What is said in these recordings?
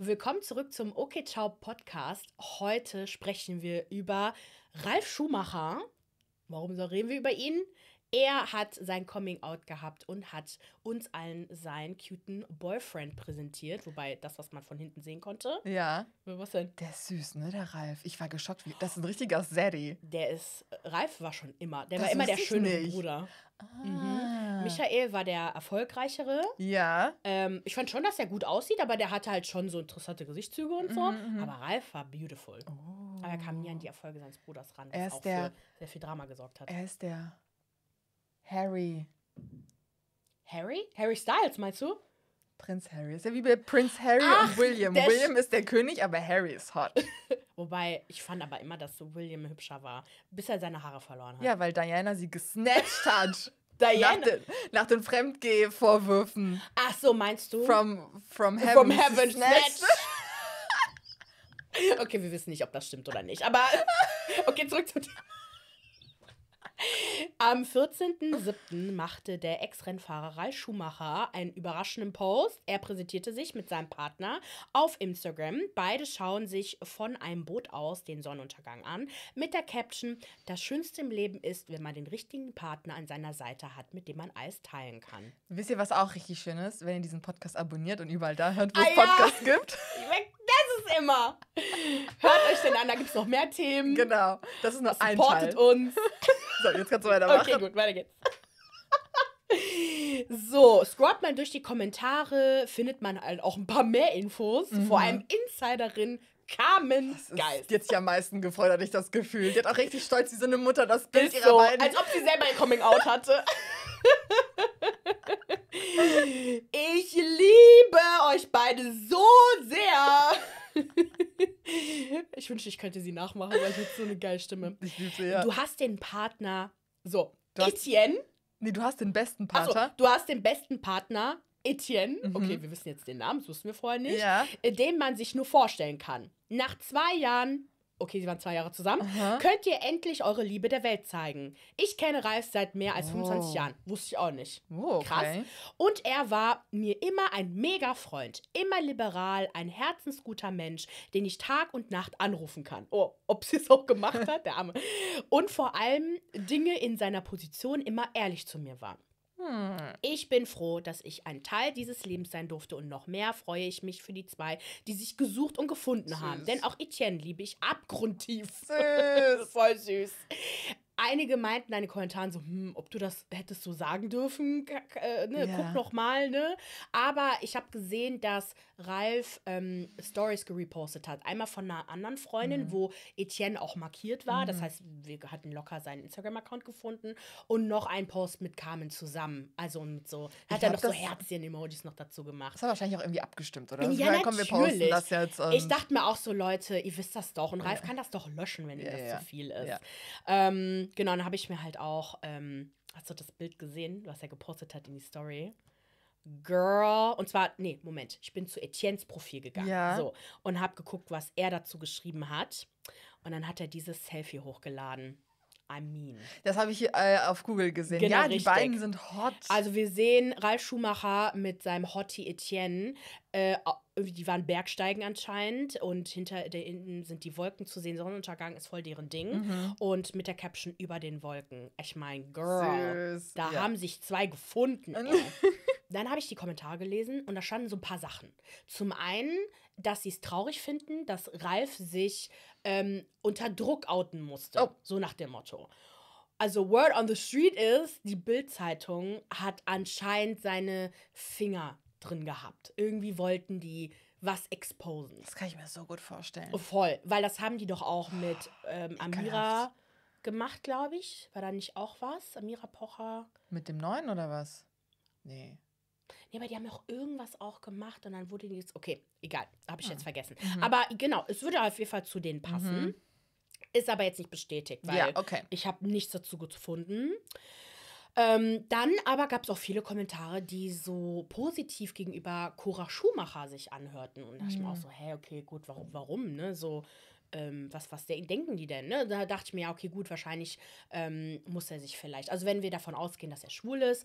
Willkommen zurück zum OK Ciao Podcast. Heute sprechen wir über Ralf Schumacher. Warum reden wir über ihn? Er hat sein Coming Out gehabt und hat uns allen seinen cuten Boyfriend präsentiert. Wobei das, was man von hinten sehen konnte. Ja. Was denn? Der ist süß, ne, der Ralf. Ich war geschockt. Das ist ein richtiger Saddy. Der ist. Ralf war schon immer. Der das war immer der schöne nicht. Bruder. Mhm. Ah. Michael war der erfolgreichere. Ja. Ähm, ich fand schon, dass er gut aussieht, aber der hatte halt schon so interessante Gesichtszüge und so. Mhm, mhm, aber Ralf war beautiful. Oh. Aber er kam nie an die Erfolge seines Bruders ran, was er ist auch der, für sehr viel Drama gesorgt hat. Er ist der Harry. Harry? Harry Styles, meinst du? Prinz Harry. Ist ja wie bei Prinz Harry Ach, und William. William ist der König, aber Harry ist hot. Wobei, ich fand aber immer, dass so William hübscher war, bis er seine Haare verloren hat. Ja, weil Diana sie gesnatcht hat. Diana. Nach den, nach den Fremdgeh-Vorwürfen. Ach so, meinst du? From, from heaven. From heaven snatched. snatched. okay, wir wissen nicht, ob das stimmt oder nicht. Aber okay, zurück zum Thema. Am 14.07. machte der Ex-Rennfahrer Ralf Schumacher einen überraschenden Post. Er präsentierte sich mit seinem Partner auf Instagram. Beide schauen sich von einem Boot aus den Sonnenuntergang an mit der Caption: Das Schönste im Leben ist, wenn man den richtigen Partner an seiner Seite hat, mit dem man alles teilen kann. Wisst ihr, was auch richtig schön ist? Wenn ihr diesen Podcast abonniert und überall da hört, wo ah es Podcasts ja. gibt. Das ist immer. Hört euch den an, da gibt es noch mehr Themen. Genau. Das ist nur Supportet ein Teil. uns. So, jetzt kannst du weitermachen. Okay, gut, weiter geht's. So, scrollt man durch die Kommentare, findet man halt auch ein paar mehr Infos. Mhm. Vor allem Insiderin Carmen Geist. Jetzt ja am meisten gefreut, hatte ich das Gefühl. Die hat auch richtig stolz wie so eine Mutter das Bild ist ihrer so, beiden. Als ob sie selber ein Coming-out hatte. ich liebe euch beide so sehr. ich wünschte, ich könnte sie nachmachen, weil ich jetzt so eine geile Stimme. Ich liebe ja. Du hast den Partner. So, du Etienne. Hast, nee, du hast den besten Partner. So, du hast den besten Partner, Etienne. Mhm. Okay, wir wissen jetzt den Namen, das wussten wir vorher nicht. Ja. Äh, den man sich nur vorstellen kann. Nach zwei Jahren okay, sie waren zwei Jahre zusammen, Aha. könnt ihr endlich eure Liebe der Welt zeigen. Ich kenne Ralf seit mehr als oh. 25 Jahren. Wusste ich auch nicht. Oh, okay. Krass. Und er war mir immer ein mega Freund, immer liberal, ein herzensguter Mensch, den ich Tag und Nacht anrufen kann. Oh, ob sie es auch gemacht hat, der Arme. Und vor allem Dinge in seiner Position immer ehrlich zu mir war. Ich bin froh, dass ich ein Teil dieses Lebens sein durfte und noch mehr freue ich mich für die zwei, die sich gesucht und gefunden süß. haben. Denn auch Etienne liebe ich abgrundtief. Süß. Voll süß einige meinten in den Kommentaren so, hm, ob du das hättest so sagen dürfen, äh, ne, ja. guck noch mal, ne? Aber ich habe gesehen, dass Ralf ähm, Stories gerepostet hat. Einmal von einer anderen Freundin, mhm. wo Etienne auch markiert war. Mhm. Das heißt, wir hatten locker seinen Instagram-Account gefunden und noch ein Post mit Carmen zusammen. Also und so hat ich er noch so Herzchen-Emojis noch dazu gemacht. Das hat wahrscheinlich auch irgendwie abgestimmt, oder? Ja, ja komm, wir posten das jetzt. ich dachte mir auch so, Leute, ihr wisst das doch und Ralf ja. kann das doch löschen, wenn ihm das zu viel ist. Ähm, genau, dann habe ich mir halt auch, ähm, hast du das Bild gesehen, was er gepostet hat in die Story? Girl, und zwar, nee, Moment, ich bin zu Etiennes Profil gegangen ja. so, und habe geguckt, was er dazu geschrieben hat. Und dann hat er dieses Selfie hochgeladen. I mean. Das habe ich äh, auf Google gesehen. Genau, ja, die beiden sind hot. Also wir sehen Ralf Schumacher mit seinem Hottie Etienne. Äh, die waren Bergsteigen anscheinend und hinter der Innen sind die Wolken zu sehen. Sonnenuntergang ist voll deren Ding. Mhm. Und mit der Caption über den Wolken. Ich meine, Girl, Süß. da ja. haben sich zwei gefunden. Dann habe ich die Kommentare gelesen und da standen so ein paar Sachen. Zum einen, dass sie es traurig finden, dass Ralf sich ähm, unter Druck outen musste. Oh. So nach dem Motto. Also Word on the Street ist, die Bild-Zeitung hat anscheinend seine Finger drin gehabt. Irgendwie wollten die was exposen. Das kann ich mir so gut vorstellen. Oh, voll, weil das haben die doch auch mit ähm, Amira gemacht, glaube ich. War da nicht auch was? Amira Pocher. Mit dem Neuen oder was? Nee ja, aber die haben auch irgendwas auch gemacht und dann wurde die jetzt, okay, egal, habe ich hm. jetzt vergessen. Mhm. Aber genau, es würde auf jeden Fall zu denen mhm. passen. Mhm. Ist aber jetzt nicht bestätigt, weil ja, okay. ich habe nichts dazu gefunden. Ähm, dann aber gab es auch viele Kommentare, die so positiv gegenüber Cora Schumacher sich anhörten. Und da dachte ich mir auch hm. so, hey, okay, gut, warum, warum, ne? So, ähm, was, was denken die denn? Ne? Da dachte ich mir, ja, okay, gut, wahrscheinlich ähm, muss er sich vielleicht, also wenn wir davon ausgehen, dass er schwul ist,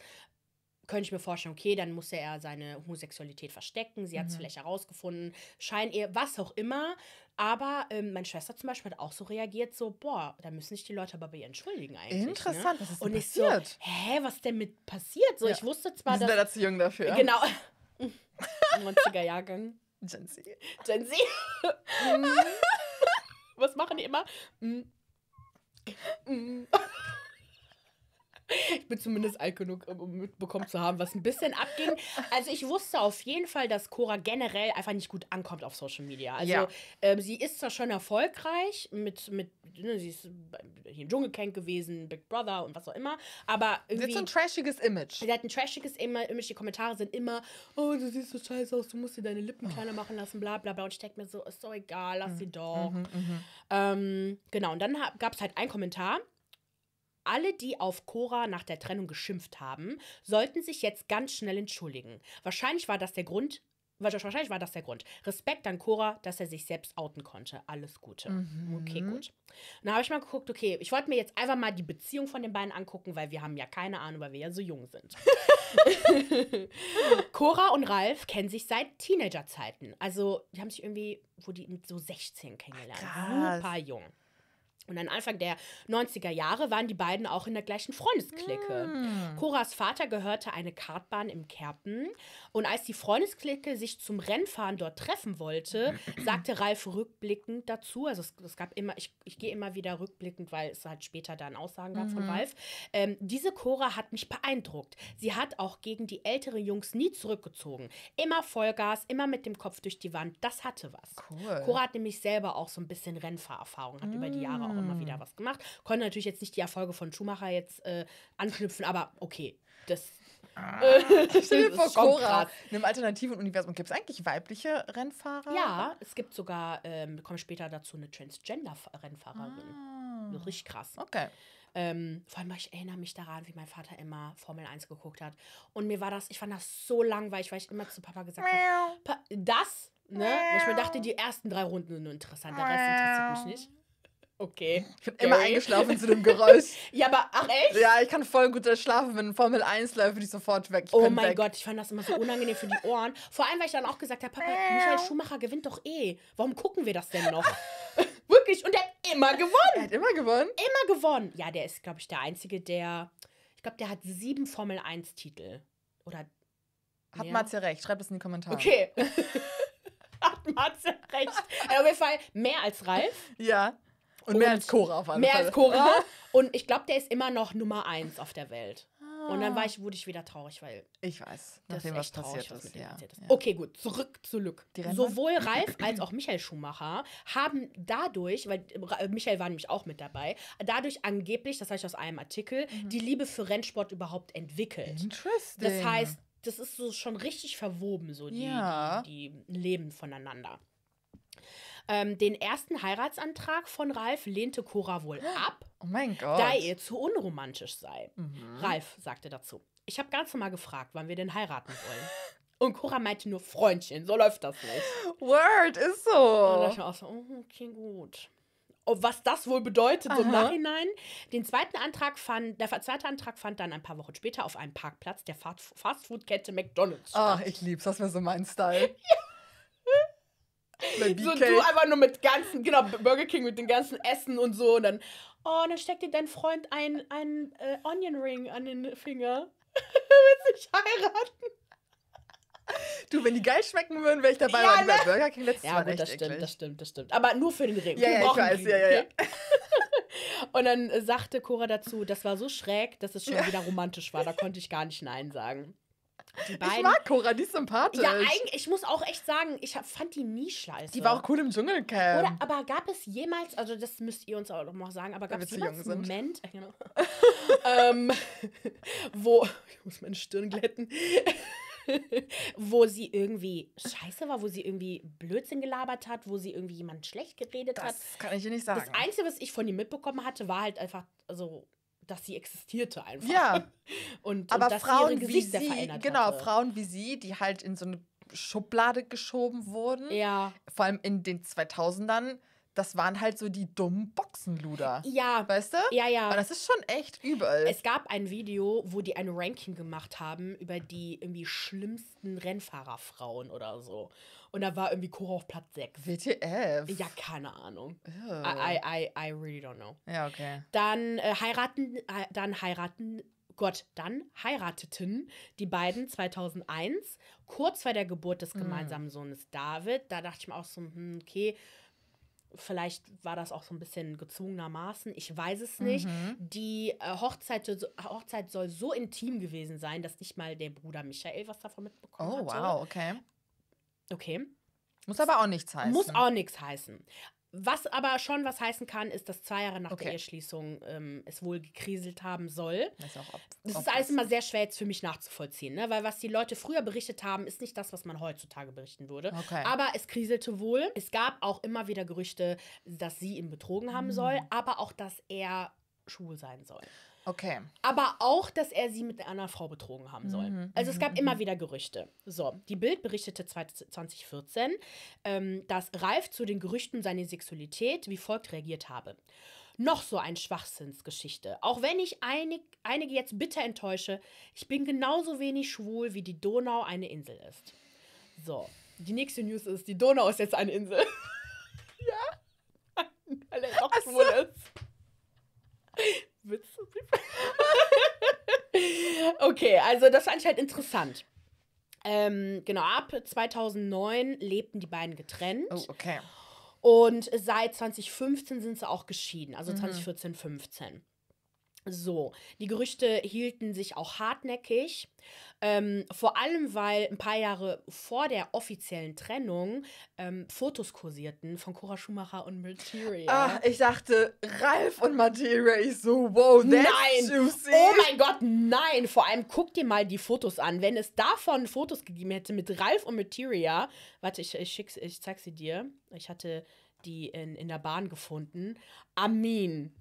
könnte ich mir vorstellen, okay, dann musste er seine Homosexualität verstecken, sie hat es mhm. vielleicht herausgefunden, Scheinehe, was auch immer. Aber ähm, meine Schwester zum Beispiel hat auch so reagiert, so, boah, da müssen sich die Leute aber bei ihr entschuldigen eigentlich. Ne? Interessant, ne? was ist denn Und passiert? ich so, hä, was denn mit passiert? So, ja. ich wusste zwar, dass... Wir sind dass, zu jung dafür. Genau. 90er Jahrgang. Gen Z. Gen Z. Mhm. was machen die immer? Mm. Mm. Ich bin zumindest alt genug, um mitbekommen zu haben, was ein bisschen abging. Also ich wusste auf jeden Fall, dass Cora generell einfach nicht gut ankommt auf Social Media. Also ja. ähm, sie ist zwar schon erfolgreich mit, mit ne, sie ist hier im Dschungelcamp gewesen, Big Brother und was auch immer, aber irgendwie... Sie hat so ein trashiges Image. Sie hat ein trashiges Image, die Kommentare sind immer, oh, du siehst so scheiße aus, du musst dir deine Lippen oh. kleiner machen lassen, bla bla bla. Und ich denke mir so, ist doch egal, lass mhm. sie doch. Mhm, mhm, mhm. ähm, genau, und dann gab es halt einen Kommentar, alle, die auf Cora nach der Trennung geschimpft haben, sollten sich jetzt ganz schnell entschuldigen. Wahrscheinlich war das der Grund, Wahrscheinlich war das der Grund. Respekt an Cora, dass er sich selbst outen konnte. Alles Gute. Mhm. Okay, gut. Dann habe ich mal geguckt, okay, ich wollte mir jetzt einfach mal die Beziehung von den beiden angucken, weil wir haben ja keine Ahnung, weil wir ja so jung sind. Cora und Ralf kennen sich seit Teenagerzeiten. Also, die haben sich irgendwie, wo die so 16 kennengelernt. Ach, krass. Super jung. Und dann Anfang der 90er Jahre waren die beiden auch in der gleichen Freundesklicke. Mm. Hm. Coras Vater gehörte eine Kartbahn im Kerpen. Und als die Freundesklicke sich zum Rennfahren dort treffen wollte, sagte Ralf rückblickend dazu, also es, es gab immer, ich, ich gehe immer wieder rückblickend, weil es halt später dann Aussagen gab mm. von mhm. Ralf, ähm, diese Cora hat mich beeindruckt. Sie hat auch gegen die älteren Jungs nie zurückgezogen. Immer Vollgas, immer mit dem Kopf durch die Wand. Das hatte was. Cool. Cora hat nämlich selber auch so ein bisschen Rennfahrerfahrung, hat mm. über die Jahre auch auch immer wieder hm. was gemacht. Konnte natürlich jetzt nicht die Erfolge von Schumacher jetzt äh, anknüpfen, aber okay, das. Ah, Stell dir vor, Cora. In einem alternativen Universum gibt es eigentlich weibliche Rennfahrer? Ja, es gibt sogar, ähm, kommen später dazu, eine Transgender-Rennfahrerin. Ah. Richtig krass. Okay. Ähm, vor allem, ich erinnere mich daran, wie mein Vater immer Formel 1 geguckt hat. Und mir war das, ich fand das so langweilig, weil ich immer zu Papa gesagt habe, pa das, ne? Weil ich mir dachte, die ersten drei Runden sind nur interessant, der Rest interessiert mich nicht. Okay. Ich bin okay. immer eingeschlafen zu dem Geräusch. ja, aber ach echt? Ja, ich kann voll gut schlafen, wenn Formel 1 läuft, bin ich sofort weg. Ich oh mein weg. Gott, ich fand das immer so unangenehm für die Ohren. Vor allem, weil ich dann auch gesagt habe, Papa, Michael Schumacher gewinnt doch eh. Warum gucken wir das denn noch? Wirklich, und der hat immer gewonnen. Er hat immer gewonnen? Immer gewonnen. Ja, der ist, glaube ich, der Einzige, der, ich glaube, der hat sieben Formel 1 Titel. Oder hat ja. Matze recht? Schreibt es in die Kommentare. Okay. Hat Matze recht. auf jeden Fall mehr als Ralf. Ja. Und, und mehr als Cora auf einmal. Mehr Fall. als Cora. und ich glaube, der ist immer noch Nummer eins auf der Welt. Und dann ah. war ich, wurde ich wieder traurig, weil. Ich weiß, nachdem das ist was passiert, traurig, ist. Ja, passiert ist. Ja. Okay, gut, zurück zu Lück. Sowohl Ralf als auch Michael Schumacher haben dadurch, weil äh, äh, Michael war nämlich auch mit dabei, dadurch angeblich, das heißt aus einem Artikel, mhm. die Liebe für Rennsport überhaupt entwickelt. Interesting. Das heißt, das ist so schon richtig verwoben, so die, ja. die, die Leben voneinander. Ähm, den ersten Heiratsantrag von Ralf lehnte Cora wohl ab, oh da ihr zu unromantisch sei. Mhm. Ralf sagte dazu: Ich habe ganz normal gefragt, wann wir denn heiraten wollen. Und Cora meinte nur Freundchen, so läuft das nicht. Word, ist so. Und dann dachte ich auch so, okay, gut. Und oh, was das wohl bedeutet Aha. im Nachhinein. Den zweiten Antrag fand, der zweite Antrag fand dann ein paar Wochen später auf einem Parkplatz der Fastfood-Kette McDonalds ah, statt. Ach, ich lieb's, das wäre so mein Style. ja. so du einfach nur mit ganzen, genau, Burger King mit dem ganzen Essen und so und dann, oh, und dann steckt dir dein Freund ein, ein äh, Onion Ring an den Finger. Willst dich heiraten? Du, wenn die geil schmecken würden, wäre ich dabei. Ja, ne? bei Burger King letztes ja, Mal gut, echt das stimmt, eklig. das stimmt, das stimmt. Aber nur für den Ring. Ja, ja, ich weiß, ja, ja, ja. Und dann sagte Cora dazu, das war so schräg, dass es schon ja. wieder romantisch war. Da konnte ich gar nicht Nein sagen. Die beiden. Ich mag Cora, die ist sympathisch. Ja, eigentlich, ich muss auch echt sagen, ich fand die nie scheiße. Die war auch cool im Dschungelcamp. Oder, aber gab es jemals, also das müsst ihr uns auch noch mal sagen, aber gab es jemals einen Moment, äh, genau, ähm, wo, ich muss meine Stirn glätten, wo sie irgendwie scheiße war, wo sie irgendwie Blödsinn gelabert hat, wo sie irgendwie jemand schlecht geredet das hat. Das kann ich dir nicht sagen. Das Einzige, was ich von ihr mitbekommen hatte, war halt einfach so dass sie existierte einfach. Ja. Und, aber dass Frauen ihre wie sie, Genau, hatte. Frauen wie sie, die halt in so eine Schublade geschoben wurden. Ja. Vor allem in den 2000ern das waren halt so die dummen Boxenluder. Ja. Weißt du? Ja, ja. Aber das ist schon echt übel. Es gab ein Video, wo die ein Ranking gemacht haben über die irgendwie schlimmsten Rennfahrerfrauen oder so. Und da war irgendwie Cora auf Platz 6. WTF? Ja, keine Ahnung. Ew. I, I, I, really don't know. Ja, okay. Dann äh, heiraten, äh, dann heiraten, Gott, dann heirateten die beiden 2001, kurz vor der Geburt des hm. gemeinsamen Sohnes David. Da dachte ich mir auch so, hm, okay, vielleicht war das auch so ein bisschen gezwungenermaßen, ich weiß es nicht. Mhm. Die äh, Hochzeit, Hochzeit soll so intim gewesen sein, dass nicht mal der Bruder Michael was davon mitbekommen hat. Oh, hatte. wow, okay. Okay. Muss aber auch nichts heißen. Muss auch nichts heißen. Was aber schon was heißen kann, ist, dass zwei Jahre nach okay. der Eheschließung ähm, es wohl gekriselt haben soll. Das ist, auch ob, das ist alles immer sehr schwer jetzt für mich nachzuvollziehen, ne? weil was die Leute früher berichtet haben, ist nicht das, was man heutzutage berichten würde. Okay. Aber es kriselte wohl. Es gab auch immer wieder Gerüchte, dass sie ihn betrogen haben mhm. soll, aber auch, dass er schwul sein soll. Okay. Aber auch, dass er sie mit einer Frau betrogen haben soll. Mhm. Also es mhm, gab mhm. immer mhm. wieder Gerüchte. So, die Bild berichtete 2014, ähm, dass Ralf zu den Gerüchten seine Sexualität wie folgt reagiert habe. Noch so ein Schwachsinnsgeschichte. Auch wenn ich einig, einige jetzt bitter enttäusche, ich bin genauso wenig schwul, wie die Donau eine Insel ist. So, die nächste News ist, die Donau ist jetzt eine Insel. ja? Weil er auch schwul ist. Witz. okay, also das ist anscheinend halt interessant. Ähm, genau, ab 2009 lebten die beiden getrennt. Oh, okay. Und seit 2015 sind sie auch geschieden, also mhm. 2014, 15. So, die Gerüchte hielten sich auch hartnäckig, ähm, vor allem weil ein paar Jahre vor der offiziellen Trennung ähm, Fotos kursierten von Cora Schumacher und Materia. Ach, ich dachte, Ralf und Materia, ich so, wow, nein. juicy. Oh mein Gott, nein, vor allem guck dir mal die Fotos an. Wenn es davon Fotos gegeben hätte mit Ralf und Materia, warte, ich, ich, schick's, ich zeig sie dir. Ich hatte die in, in der Bahn gefunden. Amin.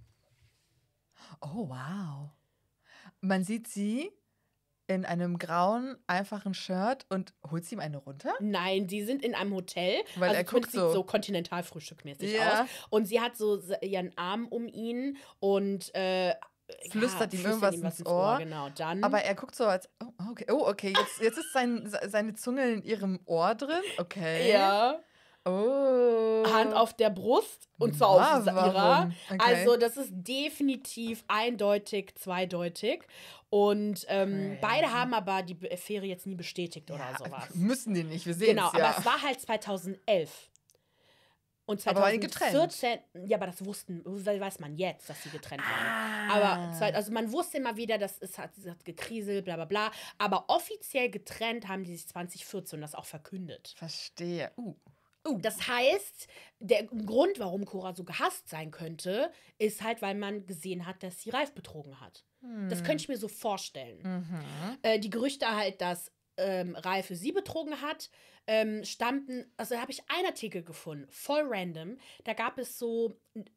Oh, wow. Man sieht sie in einem grauen, einfachen Shirt und holt sie ihm eine runter? Nein, sie sind in einem Hotel. Weil also er guckt sieht so kontinentalfrühstückmäßig ja. aus. Und sie hat so ihren Arm um ihn und äh, flüstert ja, ihm irgendwas, irgendwas ins Ohr. Ohr genau, dann. Aber er guckt so als, oh, okay, oh, okay. Jetzt, jetzt ist sein, seine Zunge in ihrem Ohr drin. Okay. Ja. Oh. Hand auf der Brust und zwar auf Saira. Okay. Also das ist definitiv eindeutig, zweideutig. Und ähm, okay. beide haben aber die Affäre jetzt nie bestätigt ja, oder sowas. Müssen die nicht, wir sehen genau, es Genau, ja. aber es war halt 2011. Und 2014, aber ja, aber das wussten, weiß man jetzt, dass sie getrennt waren. Ah. Aber also man wusste immer wieder, das ist, hat, hat gekriselt, bla bla bla. Aber offiziell getrennt haben die sich 2014 das auch verkündet. Verstehe. Uh. Uh, das heißt, der Grund, warum Cora so gehasst sein könnte, ist halt, weil man gesehen hat, dass sie Ralf betrogen hat. Hm. Das könnte ich mir so vorstellen. Mhm. Äh, die Gerüchte halt, dass ähm, Ralf sie betrogen hat, ähm, stammten, also habe ich einen Artikel gefunden, voll random. Da gab es so,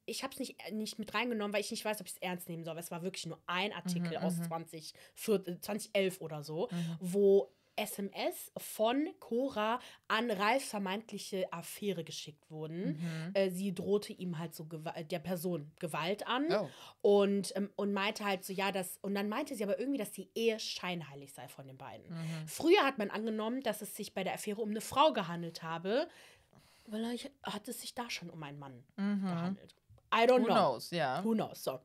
ich habe es nicht, äh, nicht mit reingenommen, weil ich nicht weiß, ob ich es ernst nehmen soll, aber es war wirklich nur ein Artikel mhm, aus 20, mhm. 2011 äh, oder so, mhm. wo SMS von Cora an Ralf vermeintliche Affäre geschickt wurden. Mhm. Äh, sie drohte ihm halt so Gewalt, äh, der Person Gewalt an oh. und, ähm, und meinte halt so, ja, das, und dann meinte sie aber irgendwie, dass die Ehe scheinheilig sei von den beiden. Mhm. Früher hat man angenommen, dass es sich bei der Affäre um eine Frau gehandelt habe, weil hat es sich da schon um einen Mann mhm. gehandelt. I don't Who know. Knows, yeah. Who knows, so.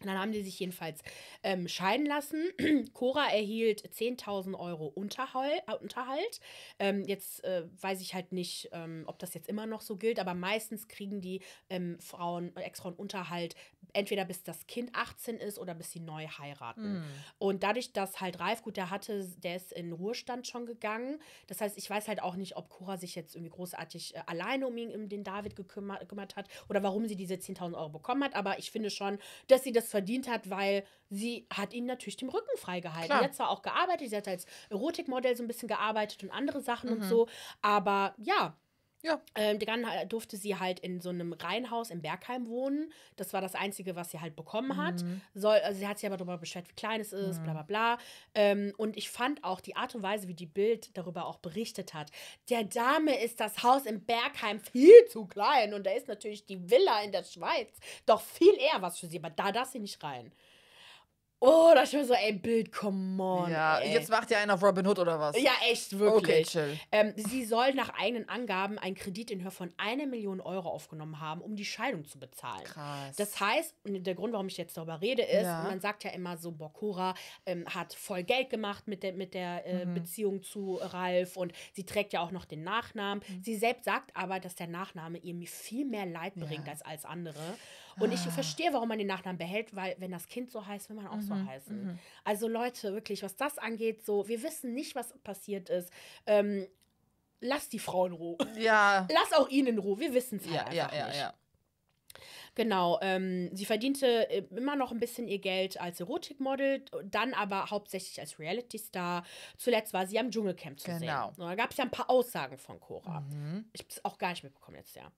Dann haben die sich jedenfalls ähm, scheiden lassen. Cora erhielt 10.000 Euro Unterhalt. Äh, Unterhalt. Ähm, jetzt äh, weiß ich halt nicht, ähm, ob das jetzt immer noch so gilt, aber meistens kriegen die ähm, Frauen, Ex-Frauen Unterhalt entweder bis das Kind 18 ist oder bis sie neu heiraten. Mm. Und dadurch, dass halt Ralf, gut, der hatte, der ist in Ruhestand schon gegangen. Das heißt, ich weiß halt auch nicht, ob Cora sich jetzt irgendwie großartig äh, alleine um ihn, um den David gekümmert, gekümmert hat oder warum sie diese 10.000 Euro bekommen hat. Aber ich finde schon, dass sie das verdient hat, weil sie hat ihn natürlich den Rücken freigehalten. Sie hat zwar auch gearbeitet, sie hat als Erotikmodell so ein bisschen gearbeitet und andere Sachen mhm. und so. Aber ja, ja. Ähm, dann durfte sie halt in so einem Reihenhaus im Bergheim wohnen. Das war das Einzige, was sie halt bekommen hat. Mhm. Soll, also sie hat sich aber darüber beschwert, wie klein es ist, mhm. bla bla bla. Ähm, und ich fand auch die Art und Weise, wie die Bild darüber auch berichtet hat. Der Dame ist das Haus im Bergheim viel zu klein. Und da ist natürlich die Villa in der Schweiz doch viel eher was für sie. Aber da darf sie nicht rein. Oh, da ist mir so, ey, Bild, come on. Ja, ey. jetzt macht ihr einen auf Robin Hood oder was? Ja, echt, wirklich. Okay, chill. Ähm, sie soll nach eigenen Angaben einen Kredit in Höhe von einer Million Euro aufgenommen haben, um die Scheidung zu bezahlen. Krass. Das heißt, der Grund, warum ich jetzt darüber rede, ist, ja. man sagt ja immer so, Bokura ähm, hat voll Geld gemacht mit der, mit der äh, mhm. Beziehung zu Ralf und sie trägt ja auch noch den Nachnamen. Mhm. Sie selbst sagt aber, dass der Nachname ihr viel mehr Leid bringt ja. als, als andere. Und ich ah. verstehe, warum man den Nachnamen behält, weil wenn das Kind so heißt, will man auch mhm. so heißen. Mhm. Also Leute, wirklich, was das angeht, so, wir wissen nicht, was passiert ist. Ähm, lass die Frauen in Ruhe. Ja. Lass auch ihn in Ruhe. Wir wissen es ja, halt ja, ja, nicht. Ja. Genau, ähm, sie verdiente äh, immer noch ein bisschen ihr Geld als Erotikmodel, dann aber hauptsächlich als Reality-Star. Zuletzt war sie am Dschungelcamp zu genau. sehen. Da gab es ja ein paar Aussagen von Cora. Mhm. Ich habe es auch gar nicht mitbekommen jetzt, ja.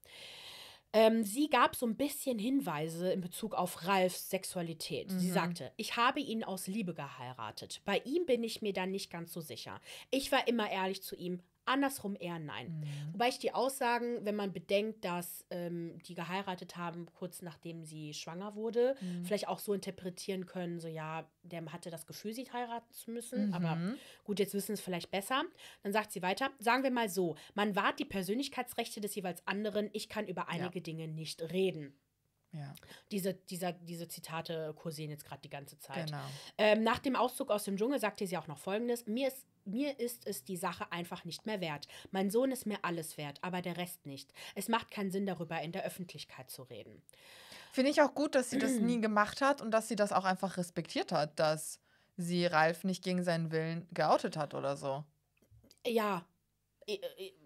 Ähm, sie gab so ein bisschen Hinweise in Bezug auf Ralfs Sexualität. Mhm. Sie sagte, ich habe ihn aus Liebe geheiratet. Bei ihm bin ich mir dann nicht ganz so sicher. Ich war immer ehrlich zu ihm, Andersrum eher nein. Mhm. Wobei ich die Aussagen, wenn man bedenkt, dass ähm, die geheiratet haben, kurz nachdem sie schwanger wurde, mhm. vielleicht auch so interpretieren können, so ja, der hatte das Gefühl, sie heiraten zu müssen. Mhm. Aber gut, jetzt wissen sie es vielleicht besser. Dann sagt sie weiter, sagen wir mal so, man wahrt die Persönlichkeitsrechte des jeweils anderen, ich kann über einige ja. Dinge nicht reden. Ja. Diese, dieser, diese Zitate kursieren jetzt gerade die ganze Zeit. Genau. Ähm, nach dem Auszug aus dem Dschungel sagte sie auch noch Folgendes. Mir ist, mir ist es die Sache einfach nicht mehr wert. Mein Sohn ist mir alles wert, aber der Rest nicht. Es macht keinen Sinn, darüber in der Öffentlichkeit zu reden. Finde ich auch gut, dass sie das nie gemacht hat und dass sie das auch einfach respektiert hat, dass sie Ralf nicht gegen seinen Willen geoutet hat oder so. Ja. Äh,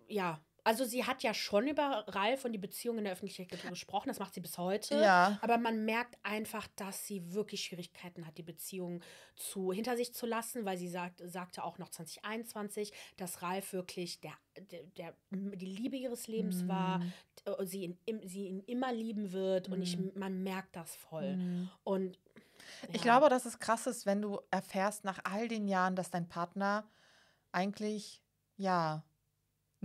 ja. Also sie hat ja schon über Ralf und die Beziehung in der Öffentlichkeit gesprochen, das macht sie bis heute. Ja. Aber man merkt einfach, dass sie wirklich Schwierigkeiten hat, die Beziehung zu, hinter sich zu lassen, weil sie sagt, sagte auch noch 2021, dass Ralf wirklich der, der, der die Liebe ihres Lebens mm. war, äh, sie ihn, sie ihn immer lieben wird mm. und ich, mhm. man merkt das voll. Mm. Und ja. ich glaube, dass es krass ist, wenn du erfährst nach all den Jahren, dass dein Partner eigentlich ja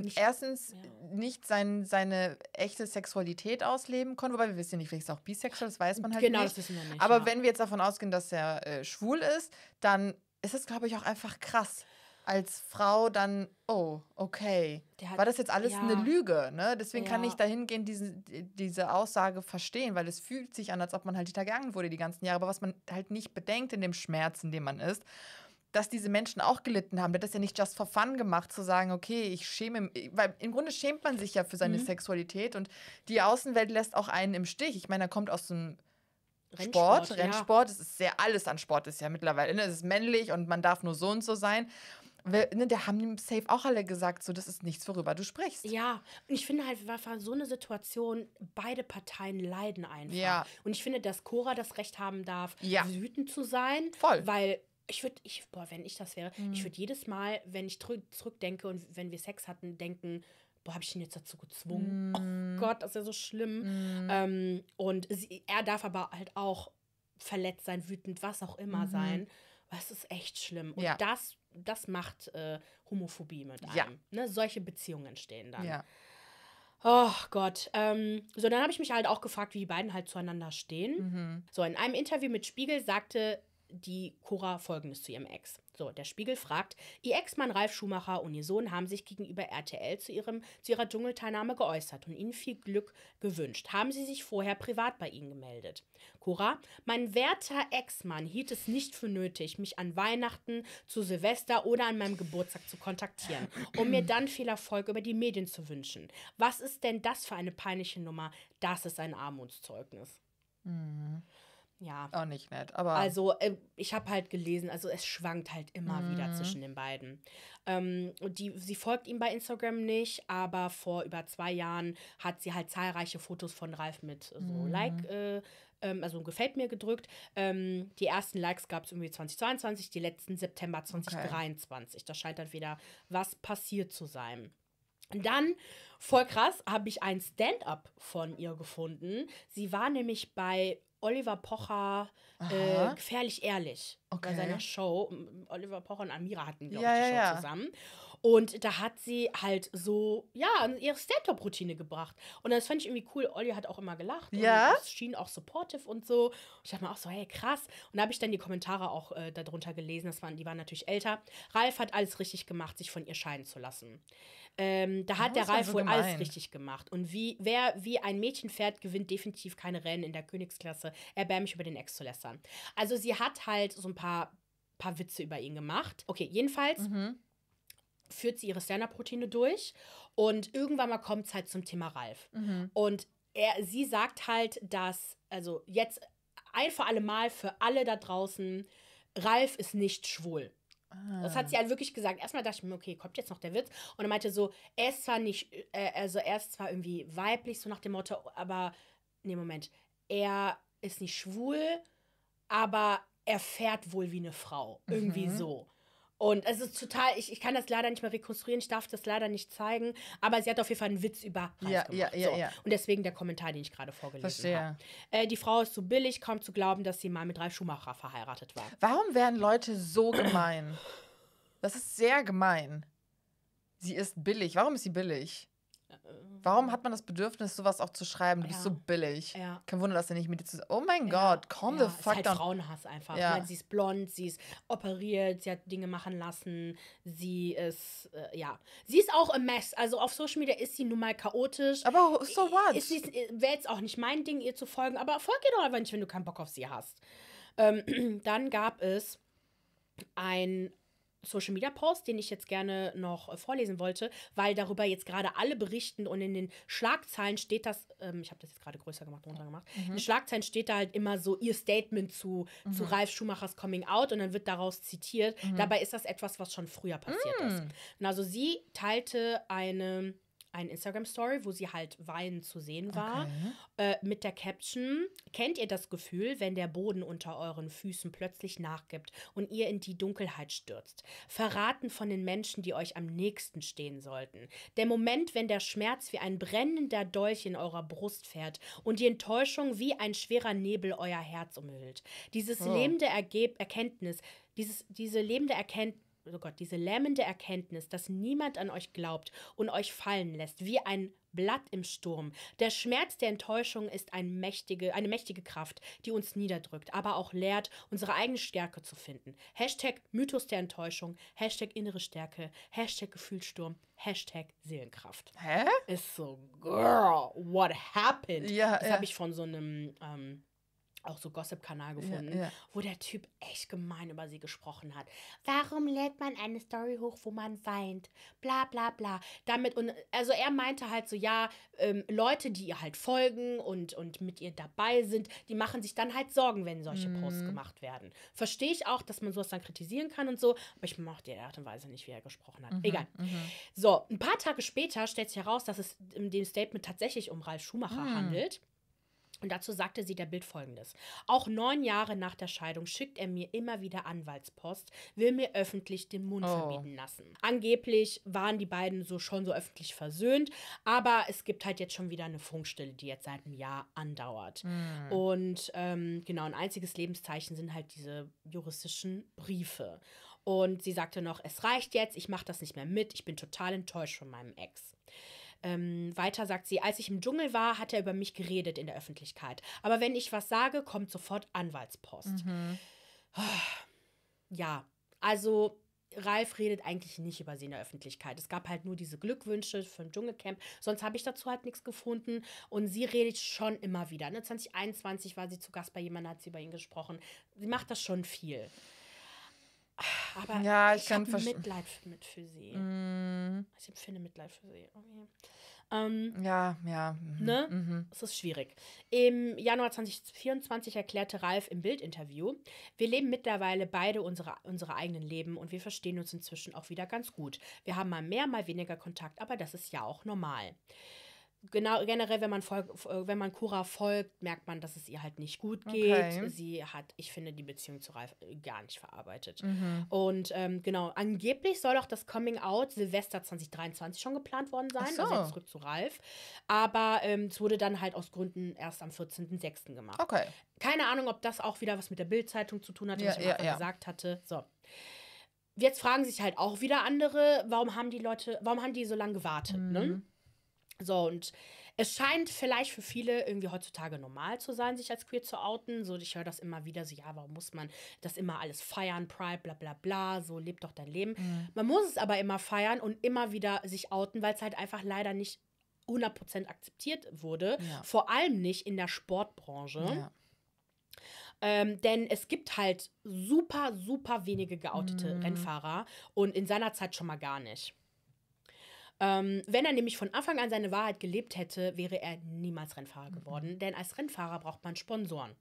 nicht, erstens ja. nicht sein, seine echte Sexualität ausleben konnte, wobei wir wissen ja nicht, vielleicht ist er auch bisexuell, das weiß man halt genau, nicht. Genau, das wissen wir nicht. Aber ja. wenn wir jetzt davon ausgehen, dass er äh, schwul ist, dann ist es, glaube ich, auch einfach krass. Als Frau dann, oh, okay. Hat, War das jetzt alles ja. eine Lüge, ne? Deswegen kann ich dahingehend diese, diese Aussage verstehen, weil es fühlt sich an, als ob man halt hintergangen wurde die ganzen Jahre, aber was man halt nicht bedenkt in dem Schmerz, in dem man ist dass diese Menschen auch gelitten haben. Der hat das ja nicht just for fun gemacht, zu sagen, okay, ich schäme, weil im Grunde schämt man sich ja für seine mhm. Sexualität und die Außenwelt lässt auch einen im Stich. Ich meine, er kommt aus dem Sport, Rennsport, es ja. ist sehr alles an Sport ist ja mittlerweile, ne? es ist männlich und man darf nur so und so sein. Ne, der haben ihm Safe auch alle gesagt, so das ist nichts, worüber du sprichst. Ja, und ich finde halt, war so eine Situation, beide Parteien leiden einfach. Ja. Und ich finde, dass Cora das Recht haben darf, ja. wütend zu sein. Voll. Weil ich würde, ich, boah, wenn ich das wäre, mhm. ich würde jedes Mal, wenn ich zurückdenke und wenn wir Sex hatten, denken, boah, habe ich ihn jetzt dazu gezwungen? Mm. Oh mhm. Gott, das ist ja so schlimm. Mm. Ähm, und sie, er darf aber halt auch verletzt sein, wütend, was auch immer mm. sein. Aber ist echt schlimm. Und ja. das, das macht äh, Homophobie mit einem. Ja. Ne? Solche Beziehungen entstehen dann. Ja. Oh Gott. Ähm, so, dann habe ich mich halt auch gefragt, wie die beiden halt zueinander stehen. Mhm. So, in einem Interview mit Spiegel sagte die Cora folgendes zu ihrem Ex. So, der Spiegel fragt, ihr Ex-Mann Ralf Schumacher und ihr Sohn haben sich gegenüber RTL zu, ihrem, zu ihrer Dschungelteilnahme geäußert und ihnen viel Glück gewünscht. Haben sie sich vorher privat bei ihnen gemeldet? Cora, mein werter Ex-Mann hielt es nicht für nötig, mich an Weihnachten, zu Silvester oder an meinem Geburtstag zu kontaktieren, um mir dann viel Erfolg über die Medien zu wünschen. Was ist denn das für eine peinliche Nummer? Das ist ein Armutszeugnis. Mhm ja. Auch nicht nett, aber. Also, äh, ich habe halt gelesen, also es schwankt halt immer mhm. wieder zwischen den beiden. Ähm, die, sie folgt ihm bei Instagram nicht, aber vor über zwei Jahren hat sie halt zahlreiche Fotos von Ralf mit so mhm. Like, äh, ähm, also gefällt mir gedrückt. Ähm, die ersten Likes gab es irgendwie 2022, die letzten September 2023. Okay. Das scheint dann wieder was passiert zu sein. Dann, voll krass, habe ich ein Stand-up von ihr gefunden. Sie war nämlich bei Oliver Pocher äh, gefährlich ehrlich okay. bei seiner Show. Oliver Pocher und Amira hatten, glaube ja, ich, die ja, Show ja. zusammen. Und da hat sie halt so, ja, ihre Stand-Up-Routine gebracht. Und das fand ich irgendwie cool. Olli hat auch immer gelacht. Ja. Und es schien auch supportive und so. Und ich dachte mir auch so, hey, krass. Und da habe ich dann die Kommentare auch äh, darunter gelesen. Das waren, die waren natürlich älter. Ralf hat alles richtig gemacht, sich von ihr scheiden zu lassen. Ähm, da hat der Ralf wohl so alles richtig gemacht. Und wie, wer wie ein Mädchen fährt, gewinnt definitiv keine Rennen in der Königsklasse. Erbärmlich über den Ex zu lästern. Also sie hat halt so ein paar, paar Witze über ihn gemacht. Okay, jedenfalls. Mhm führt sie ihre Stand-Up-Routine durch und irgendwann mal kommt es halt zum Thema Ralf. Mhm. Und er, sie sagt halt, dass, also jetzt ein für alle Mal für alle da draußen, Ralf ist nicht schwul. Ah. Das hat ah. sie halt wirklich gesagt. Erstmal dachte ich mir, okay, kommt jetzt noch der Witz. Und er meinte so, er ist zwar nicht, äh, also er ist zwar irgendwie weiblich, so nach dem Motto, aber, nee, Moment, er ist nicht schwul, aber er fährt wohl wie eine Frau. Irgendwie mhm. so. Und es ist total, ich, ich kann das leider nicht mehr rekonstruieren, ich darf das leider nicht zeigen, aber sie hat auf jeden Fall einen Witz über Preis ja, gemacht. Ja, ja, so. ja. Und deswegen der Kommentar, den ich gerade vorgelesen habe. Äh, die Frau ist so billig, kaum zu glauben, dass sie mal mit drei Schumacher verheiratet war. Warum werden Leute so gemein? Das ist sehr gemein. Sie ist billig. Warum ist sie billig? Warum hat man das Bedürfnis, sowas auch zu schreiben? Du ja. bist so billig. Ja. Kein Wunder, dass er nicht mit dir zusammen. Oh mein ja. Gott, calm the fuck ist halt down. Frauenhass einfach. Ich meine, sie ist blond, sie ist operiert, sie hat Dinge machen lassen, sie ist, äh, ja. Sie ist auch im Mess. Also auf Social Media ist sie nun mal chaotisch. Aber so what? Äh, Wäre jetzt auch nicht mein Ding, ihr zu folgen, aber folg ihr doch einfach nicht, wenn du keinen Bock auf sie hast. Ähm, dann gab es ein Social Media Post, den ich jetzt gerne noch äh, vorlesen wollte, weil darüber jetzt gerade alle berichten und in den Schlagzeilen steht das, ähm, ich habe das jetzt gerade größer gemacht, runter gemacht, mhm. in den mhm. Schlagzeilen steht da halt immer so ihr Statement zu, mhm. zu Ralf Schumachers Coming Out und dann wird daraus zitiert. Mhm. Dabei ist das etwas, was schon früher passiert ist. Mm. Und also sie teilte eine eine Instagram-Story, wo sie halt weinend zu sehen war, okay. äh, mit der Caption: Kennt ihr das Gefühl, wenn der Boden unter euren Füßen plötzlich nachgibt und ihr in die Dunkelheit stürzt? Verraten von den Menschen, die euch am nächsten stehen sollten. Der Moment, wenn der Schmerz wie ein brennender Dolch in eurer Brust fährt und die Enttäuschung wie ein schwerer Nebel euer Herz umhüllt. Dieses oh. lebende Ergeb Erkenntnis, dieses, diese lebende Erkenntnis, oh Gott, diese lähmende Erkenntnis, dass niemand an euch glaubt und euch fallen lässt, wie ein Blatt im Sturm. Der Schmerz der Enttäuschung ist ein mächtige, eine mächtige Kraft, die uns niederdrückt, aber auch lehrt, unsere eigene Stärke zu finden. Hashtag Mythos der Enttäuschung, Hashtag innere Stärke, Hashtag Gefühlsturm, Hashtag Seelenkraft. Hä? Ist so, girl, what happened? Ja, das ja. habe äh. ich von so einem ähm, auch so Gossip-Kanal gefunden, ja, ja. wo der Typ echt gemein über sie gesprochen hat. Warum lädt man eine Story hoch, wo man weint? Bla bla bla. Damit und also er meinte halt so, ja, ähm, Leute, die ihr halt folgen und, und mit ihr dabei sind, die machen sich dann halt Sorgen, wenn solche mhm. Posts gemacht werden. Verstehe ich auch, dass man sowas dann kritisieren kann und so, aber ich mochte die Art und Weise nicht, wie er gesprochen hat. Mhm, Egal. Mhm. So, ein paar Tage später stellt sich heraus, dass es in dem Statement tatsächlich um Ralf Schumacher mhm. handelt. Und dazu sagte sie der Bild folgendes. Auch neun Jahre nach der Scheidung schickt er mir immer wieder Anwaltspost, will mir öffentlich den Mund oh. verbieten lassen. Angeblich waren die beiden so schon so öffentlich versöhnt, aber es gibt halt jetzt schon wieder eine Funkstille, die jetzt seit einem Jahr andauert. Mm. Und ähm, genau, ein einziges Lebenszeichen sind halt diese juristischen Briefe. Und sie sagte noch, es reicht jetzt, ich mache das nicht mehr mit, ich bin total enttäuscht von meinem Ex. Ähm, weiter sagt sie, als ich im Dschungel war, hat er über mich geredet in der Öffentlichkeit. Aber wenn ich was sage, kommt sofort Anwaltspost. Mhm. Ja, also Ralf redet eigentlich nicht über sie in der Öffentlichkeit. Es gab halt nur diese Glückwünsche vom Dschungelcamp. Sonst habe ich dazu halt nichts gefunden. Und sie redet schon immer wieder. Ne? 2021 war sie zu Gast bei jemandem, hat sie über ihn gesprochen. Sie macht das schon viel. Aber ja, ich, ich kann Mitleid mit für sie. Mm. Ich empfinde Mitleid für sie. Okay. Ähm, ja, ja. Mhm, ne? Mhm. Es ist schwierig. Im Januar 2024 erklärte Ralf im Bildinterview, wir leben mittlerweile beide unsere, unsere eigenen Leben und wir verstehen uns inzwischen auch wieder ganz gut. Wir haben mal mehr, mal weniger Kontakt, aber das ist ja auch normal genau, generell, wenn man, folg, äh, wenn man Cora folgt, merkt man, dass es ihr halt nicht gut geht. Okay. Sie hat, ich finde, die Beziehung zu Ralf äh, gar nicht verarbeitet. Mhm. Und ähm, genau, angeblich soll auch das Coming Out Silvester 2023 schon geplant worden sein, so. also zurück zu Ralf. Aber ähm, es ähm, wurde dann halt aus Gründen erst am 14.06. gemacht. Okay. Keine Ahnung, ob das auch wieder was mit der Bild-Zeitung zu tun hatte, ja, was ich ja, ja. gesagt hatte. So jetzt fragen sich halt auch wieder andere, warum haben die Leute, warum haben die so lange gewartet? Ne? Mhm. Ne? So, und es scheint vielleicht für viele irgendwie heutzutage normal zu sein, sich als queer zu outen. So, ich höre das immer wieder, so, ja, warum muss man das immer alles feiern, Pride, bla bla bla, so, lebt doch dein Leben. Mhm. Man muss es aber immer feiern und immer wieder sich outen, weil es halt einfach leider nicht 100% akzeptiert wurde. Ja. Vor allem nicht in der Sportbranche. Ja. Ähm, denn es gibt halt super, super wenige geoutete mhm. Rennfahrer und in seiner Zeit schon mal gar nicht. Ähm, wenn er nämlich von Anfang an seine Wahrheit gelebt hätte, wäre er niemals Rennfahrer mhm. geworden. Mhm. Denn als Rennfahrer braucht man Sponsoren.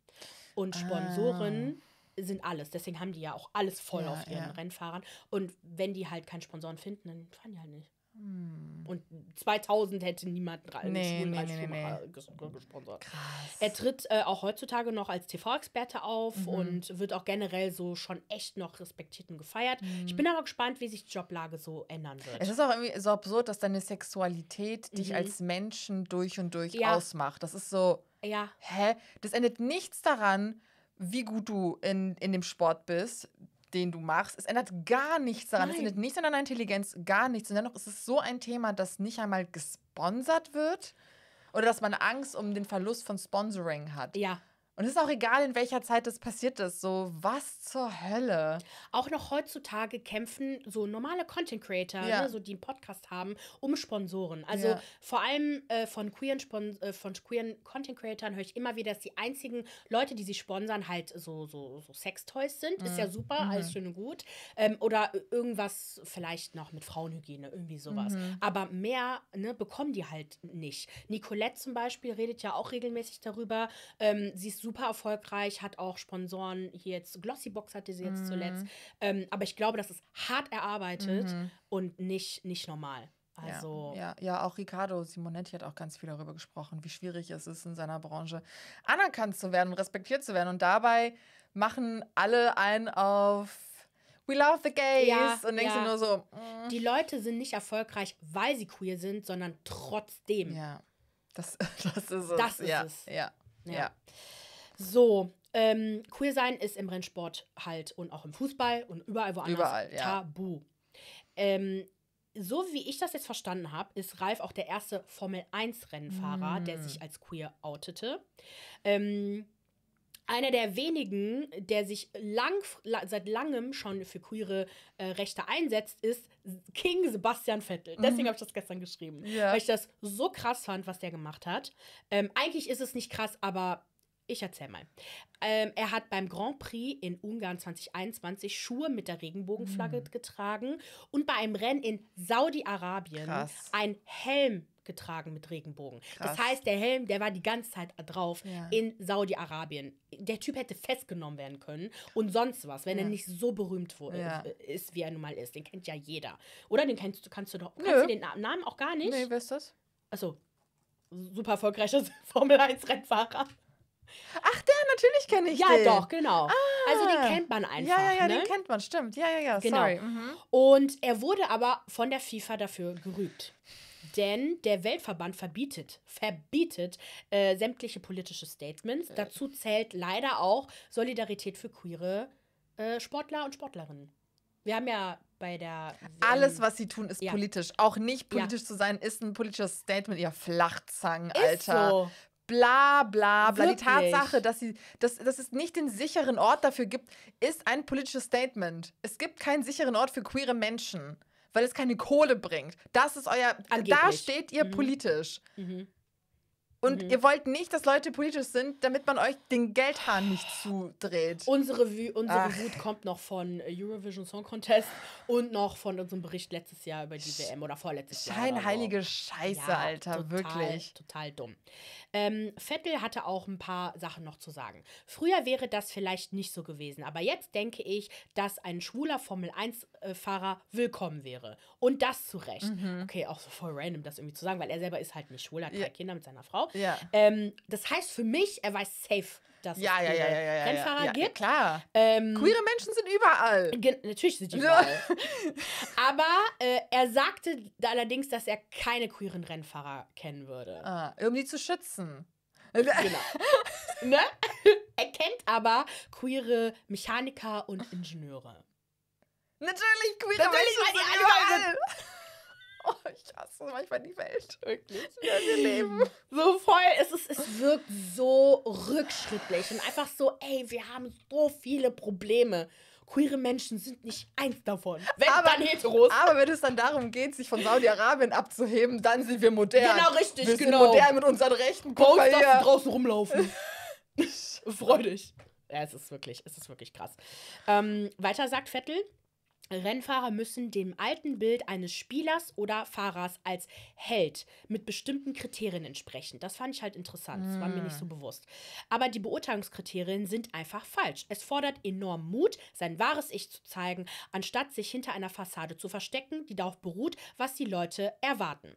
Und ah. Sponsoren ah. sind alles. Deswegen haben die ja auch alles voll ja, auf ihren ja. Rennfahrern. Und wenn die halt keinen Sponsoren finden, dann fahren die halt nicht. Hm. Und 2000 hätte niemand einen nee, nee, nee, nee. gesponsert. Krass. Er tritt äh, auch heutzutage noch als TV-Experte auf mhm. und wird auch generell so schon echt noch respektiert und gefeiert. Mhm. Ich bin aber gespannt, wie sich die Joblage so ändern wird. Es ist auch irgendwie so absurd, dass deine Sexualität mhm. dich als Menschen durch und durch ja. ausmacht. Das ist so, ja. hä? Das endet nichts daran, wie gut du in, in dem Sport bist den du machst. Es ändert gar nichts daran. Nein. Es ändert nichts an deiner Intelligenz, gar nichts. Und dennoch ist es so ein Thema, das nicht einmal gesponsert wird. Oder dass man Angst um den Verlust von Sponsoring hat. Ja. Und es ist auch egal, in welcher Zeit das passiert ist. So, was zur Hölle? Auch noch heutzutage kämpfen so normale Content Creator, ja. ne, so die einen Podcast haben, um Sponsoren. Also ja. vor allem äh, von, queeren Spon äh, von queeren Content Creatoren höre ich immer wieder, dass die einzigen Leute, die sie sponsern, halt so, so, so Sextoys sind. Mhm. Ist ja mhm. super, mhm. alles schön und gut. Ähm, oder irgendwas vielleicht noch mit Frauenhygiene, irgendwie sowas. Mhm. Aber mehr ne, bekommen die halt nicht. Nicolette zum Beispiel redet ja auch regelmäßig darüber. Ähm, sie ist super erfolgreich, hat auch Sponsoren. Hier jetzt Glossybox hatte sie jetzt mhm. zuletzt. Ähm, aber ich glaube, das ist hart erarbeitet mhm. und nicht, nicht normal. Also ja, ja, ja, auch Ricardo Simonetti hat auch ganz viel darüber gesprochen, wie schwierig es ist, in seiner Branche anerkannt zu werden und respektiert zu werden. Und dabei machen alle ein auf We love the gays ja, und denkst ja. nur so. Mm. Die Leute sind nicht erfolgreich, weil sie queer sind, sondern trotzdem. Ja, das, das ist es. Das ist ja. es. ja. ja. So, ähm, queer sein ist im Rennsport halt und auch im Fußball und überall woanders überall, ja. tabu. Ähm, so wie ich das jetzt verstanden habe, ist Ralf auch der erste Formel-1-Rennfahrer, mm. der sich als queer outete. Ähm, einer der wenigen, der sich lang, seit langem schon für queere äh, Rechte einsetzt, ist King Sebastian Vettel. Mhm. Deswegen mhm. habe ich das gestern geschrieben, ja. weil ich das so krass fand, was der gemacht hat. Ähm, eigentlich ist es nicht krass, aber ich erzähl mal. Ähm, er hat beim Grand Prix in Ungarn 2021 Schuhe mit der Regenbogenflagge mhm. getragen und bei einem Rennen in Saudi-Arabien ein Helm getragen mit Regenbogen. Krass. Das heißt, der Helm, der war die ganze Zeit drauf ja. in Saudi-Arabien. Der Typ hätte festgenommen werden können und sonst was, wenn ja. er nicht so berühmt ja. Äh, ist, wie er nun mal ist. Den kennt ja jeder. Oder den kennst du, kannst du doch. Kannst du den Namen auch gar nicht? Nee, wer ist das? Achso, super erfolgreiches Formel 1 Rennfahrer. Ach, der natürlich kenne ich ja, den. Ja, doch, genau. Ah, also den ah. kennt man einfach. Ja, ja, ja, ne? den kennt man, stimmt. Ja, ja, ja, genau. sorry. Mhm. Und er wurde aber von der FIFA dafür gerügt. Denn der Weltverband verbietet, verbietet äh, sämtliche politische Statements. Äh. Dazu zählt leider auch Solidarität für queere äh, Sportler und Sportlerinnen. Wir haben ja bei der. Alles, was sie tun, ist ja. politisch. Auch nicht politisch ja. zu sein, ist ein politisches Statement, ihr Flachzangen, ist Alter. So bla bla bla. Wirklich? Die Tatsache, dass, sie, dass, dass es nicht den sicheren Ort dafür gibt, ist ein politisches Statement. Es gibt keinen sicheren Ort für queere Menschen, weil es keine Kohle bringt. Das ist euer. Angeblich. Da steht ihr mhm. politisch. Mhm. Und mhm. ihr wollt nicht, dass Leute politisch sind, damit man euch den Geldhahn nicht zudreht. Unsere, Wü unsere Wut kommt noch von Eurovision Song Contest und noch von unserem Bericht letztes Jahr über die WM oder vorletztes Jahr. Scheinheilige Scheiße, ja, Alter, total, wirklich. Total dumm. Ähm, Vettel hatte auch ein paar Sachen noch zu sagen. Früher wäre das vielleicht nicht so gewesen, aber jetzt denke ich, dass ein schwuler Formel 1 Fahrer willkommen wäre. Und das zu Recht. Mhm. Okay, auch so voll random, das irgendwie zu sagen, weil er selber ist halt nicht schwul, hat drei ja. Kinder mit seiner Frau. Ja. Ähm, das heißt für mich, er weiß safe, dass ja, es ja, ja, ja, ja, Rennfahrer ja, gibt. klar. Ähm, Queere Menschen sind überall. Natürlich sind die überall. Aber äh, er sagte allerdings, dass er keine queeren Rennfahrer kennen würde. Ah, um die zu schützen. Genau. ne? Er kennt aber queere Mechaniker und Ingenieure. Natürlich Queen, natürlich aber ich überall. Oh, ich hasse manchmal die Welt. Wirklich. Ja, wir leben. So voll. Es, ist, es wirkt so rückschrittlich und einfach so, ey, wir haben so viele Probleme. Queere Menschen sind nicht eins davon. Wenn aber, dann Heteros. Aber wenn es dann darum geht, sich von Saudi-Arabien abzuheben, dann sind wir modern. Genau, richtig, wir genau. Wir sind modern mit unseren Rechten. Guck mal hier. draußen rumlaufen. Freu dich. Ja, es ist wirklich, es ist wirklich krass. Ähm, weiter sagt Vettel, Rennfahrer müssen dem alten Bild eines Spielers oder Fahrers als Held mit bestimmten Kriterien entsprechen. Das fand ich halt interessant. Das war mir nicht so hm. bewusst. Aber die Beurteilungskriterien sind einfach falsch. Es fordert enorm Mut, sein wahres Ich zu zeigen, anstatt sich hinter einer Fassade zu verstecken, die darauf beruht, was die Leute erwarten.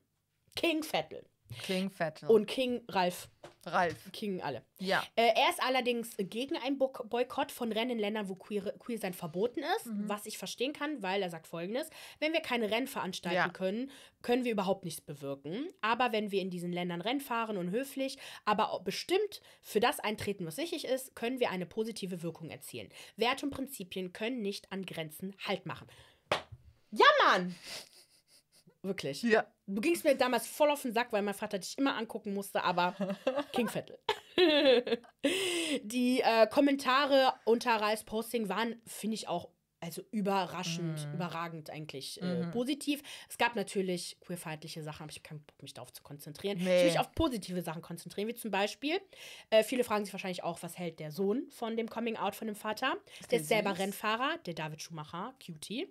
King Vettel. King Fettel. Und King Ralf. Ralf. King alle. Ja. Äh, er ist allerdings gegen einen Bo Boykott von Rennen in Ländern, wo Queer, Queer sein verboten ist, mhm. was ich verstehen kann, weil er sagt folgendes: Wenn wir keine Rennen veranstalten ja. können, können wir überhaupt nichts bewirken. Aber wenn wir in diesen Ländern Rennen fahren und höflich, aber bestimmt für das eintreten, was wichtig ist, können wir eine positive Wirkung erzielen. Werte und Prinzipien können nicht an Grenzen Halt machen. Ja, Mann! Wirklich. Ja. Du gingst mir damals voll auf den Sack, weil mein Vater dich immer angucken musste, aber King Vettel. die äh, Kommentare unter Ralfs Posting waren, finde ich auch, also überraschend, mm. überragend eigentlich äh, mm. positiv. Es gab natürlich queerfeindliche Sachen, aber ich habe keinen Bock, mich darauf zu konzentrieren. Nee. Ich will mich auf positive Sachen konzentrieren, wie zum Beispiel, äh, viele fragen sich wahrscheinlich auch, was hält der Sohn von dem Coming-out von dem Vater? Ist der ist selber Rennfahrer, der David Schumacher, Cutie.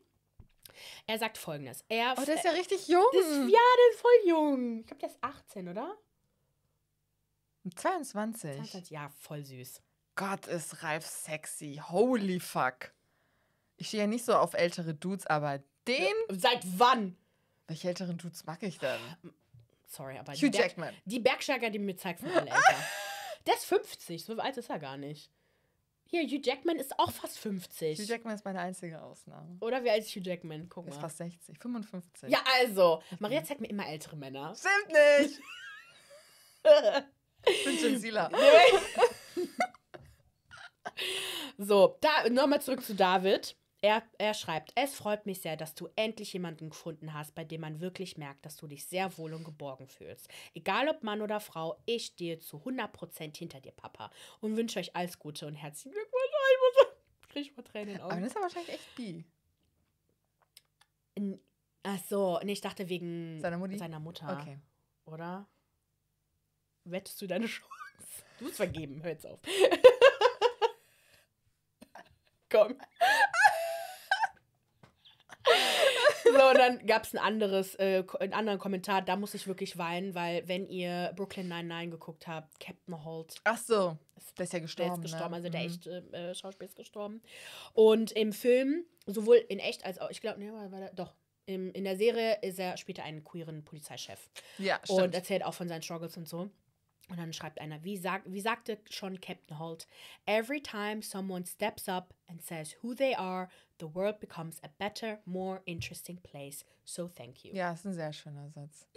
Er sagt folgendes. Er oh, der ist ja äh, richtig jung. Das, ja, der ist voll jung. Ich glaube, der ist 18, oder? 22. 22. Ja, voll süß. Gott, ist Ralf sexy. Holy fuck. Ich stehe ja nicht so auf ältere Dudes, aber den. Seit wann? Welche älteren Dudes mag ich denn? Sorry, aber Hugh die, Berg Jackman. die Bergsteiger, die mir zeigt, sind alle älter. der ist 50, so alt ist er gar nicht. Hier, Hugh Jackman ist auch fast 50. Hugh Jackman ist meine einzige Ausnahme. Oder wie alt ist Hugh Jackman? Guck mal. Ist fast 60, 55. Ja, also. Mhm. Maria zeigt mir immer ältere Männer. Stimmt nicht! ich bin Gen Sila. so, da, nochmal zurück zu David. Er, er schreibt, es freut mich sehr, dass du endlich jemanden gefunden hast, bei dem man wirklich merkt, dass du dich sehr wohl und geborgen fühlst. Egal ob Mann oder Frau, ich stehe zu 100% hinter dir, Papa. Und wünsche euch alles Gute und herzlichen Glückwunsch. Ah, ich muss, krieg ich mal Tränen in den Augen. Aber das ist ja wahrscheinlich echt die. Ach so, nee, ich dachte wegen seiner, seiner Mutter. Okay. Oder? Wettest du deine Chance? Du musst vergeben, hör jetzt auf. Komm. So, und dann gab es ein anderes, äh, einen anderen Kommentar, da muss ich wirklich weinen, weil wenn ihr Brooklyn 99 geguckt habt, Captain Holt. Ach so, der ist ja gestorben. Der ist gestorben, ne? also der mhm. echte äh, äh Schauspieler ist gestorben. Und im Film, sowohl in echt als auch, ich glaube, nee, war der, doch, im, in der Serie ist er, später einen queeren Polizeichef. Ja, stimmt. Und erzählt auch von seinen Struggles und so. Und dann schreibt einer, wie, sag, wie sagte schon Captain Holt, every time someone steps up and says who they are, the world becomes a better, more interesting place. So thank you. Ja, ist ein sehr schöner Satz.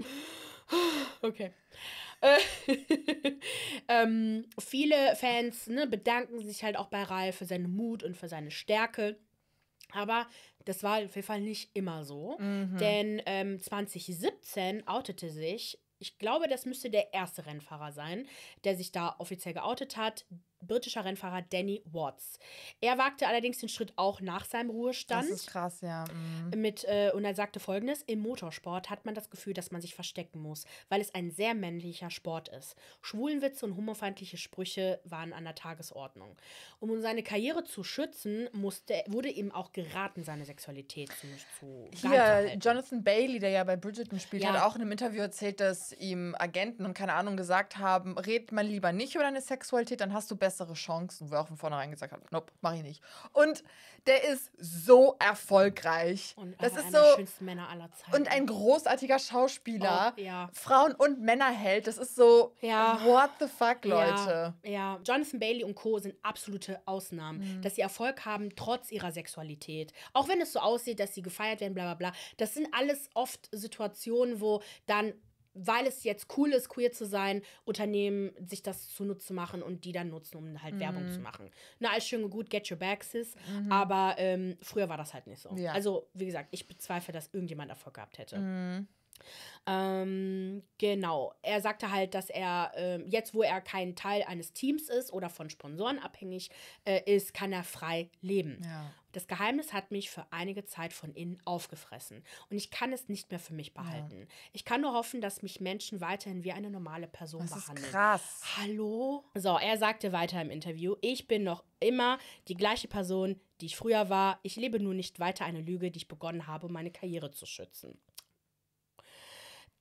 Okay. Äh, ähm, viele Fans ne, bedanken sich halt auch bei Ralf für seinen Mut und für seine Stärke. Aber das war auf jeden Fall nicht immer so. Mhm. Denn ähm, 2017 outete sich ich glaube, das müsste der erste Rennfahrer sein, der sich da offiziell geoutet hat britischer Rennfahrer Danny Watts. Er wagte allerdings den Schritt auch nach seinem Ruhestand. Das ist krass, ja. Mhm. Mit, äh, und er sagte folgendes: Im Motorsport hat man das Gefühl, dass man sich verstecken muss, weil es ein sehr männlicher Sport ist. Schwulenwitze und homofeindliche Sprüche waren an der Tagesordnung. Um seine Karriere zu schützen, musste, wurde ihm auch geraten, seine Sexualität zu. zu Hier, Jonathan Bailey, der ja bei Bridgerton spielt, ja. hat auch in einem Interview erzählt, dass ihm Agenten und keine Ahnung gesagt haben: Red mal lieber nicht über deine Sexualität, dann hast du besser bessere Chancen, wo er auch von vornherein gesagt hat, nope, mach ich nicht. Und der ist so erfolgreich. Und das ist so schönsten Männer aller Zeiten. Und ein großartiger Schauspieler. Oh, ja. Frauen und Männerheld, das ist so ja. what the fuck, Leute. Ja. ja. Jonathan Bailey und Co sind absolute Ausnahmen, mhm. dass sie Erfolg haben trotz ihrer Sexualität. Auch wenn es so aussieht, dass sie gefeiert werden, bla bla bla. Das sind alles oft Situationen, wo dann weil es jetzt cool ist, queer zu sein, Unternehmen sich das zunutze machen und die dann nutzen, um halt mhm. Werbung zu mhm. machen. Na, alles schön und gut, get your back, sis. Mhm. Aber ähm, früher war das halt nicht so. Ja. Also, wie gesagt, ich bezweifle, dass irgendjemand Erfolg gehabt hätte. Mhm. Ähm, genau, er sagte halt, dass er äh, jetzt, wo er kein Teil eines Teams ist oder von Sponsoren abhängig äh, ist, kann er frei leben. Ja. Das Geheimnis hat mich für einige Zeit von innen aufgefressen und ich kann es nicht mehr für mich behalten. Ja. Ich kann nur hoffen, dass mich Menschen weiterhin wie eine normale Person das behandeln. Ist krass. Hallo? So, er sagte weiter im Interview, ich bin noch immer die gleiche Person, die ich früher war. Ich lebe nur nicht weiter eine Lüge, die ich begonnen habe, um meine Karriere zu schützen.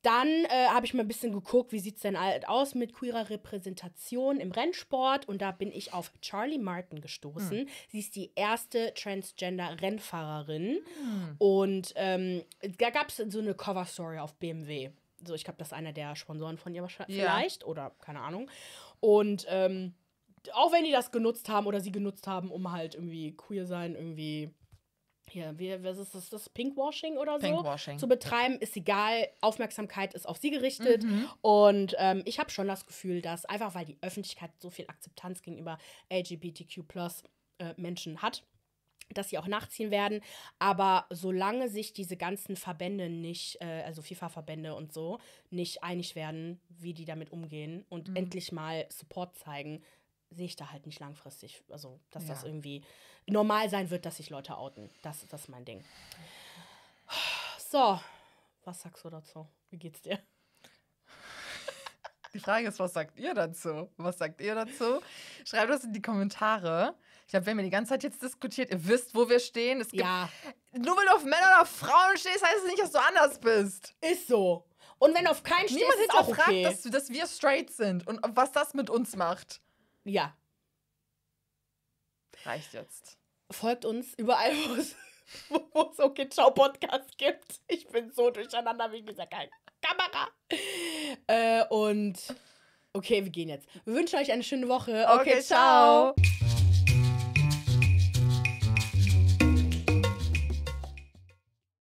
Dann äh, habe ich mal ein bisschen geguckt, wie sieht es denn aus mit queerer Repräsentation im Rennsport. Und da bin ich auf Charlie Martin gestoßen. Mhm. Sie ist die erste Transgender-Rennfahrerin. Mhm. Und ähm, da gab es so eine Cover-Story auf BMW. So, ich glaube, das ist einer der Sponsoren von ihr wahrscheinlich. Ja. Vielleicht, oder keine Ahnung. Und ähm, auch wenn die das genutzt haben oder sie genutzt haben, um halt irgendwie queer sein, irgendwie hier, wie, was ist das, das Pinkwashing oder so Pinkwashing. zu betreiben, ist egal. Aufmerksamkeit ist auf sie gerichtet. Mhm. Und ähm, ich habe schon das Gefühl, dass einfach weil die Öffentlichkeit so viel Akzeptanz gegenüber LGBTQ äh, Menschen hat, dass sie auch nachziehen werden. Aber solange sich diese ganzen Verbände nicht, äh, also FIFA-Verbände und so, nicht einig werden, wie die damit umgehen und mhm. endlich mal Support zeigen, sehe ich da halt nicht langfristig. Also, dass ja. das irgendwie normal sein wird, dass sich Leute outen. Das, das ist mein Ding. So, was sagst du dazu? Wie geht's dir? Die Frage ist, was sagt ihr dazu? Was sagt ihr dazu? Schreibt das in die Kommentare. Ich glaube, wir haben ja die ganze Zeit jetzt diskutiert. Ihr wisst, wo wir stehen. Es gibt, ja. Nur weil du auf Männer oder Frauen stehst, heißt es das nicht, dass du anders bist. Ist so. Und wenn du auf keinen stehst, Niemand ist auch okay. Fragt, dass, dass wir straight sind und was das mit uns macht. Ja. Reicht jetzt. Folgt uns überall, wo es, wo es okay, ciao Podcast gibt. Ich bin so durcheinander wegen dieser geilen Kamera. Äh, und okay, wir gehen jetzt. Wir wünschen euch eine schöne Woche. Okay, okay ciao. ciao.